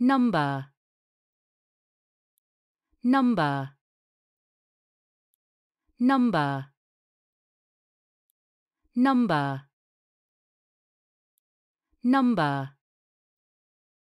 number number number number number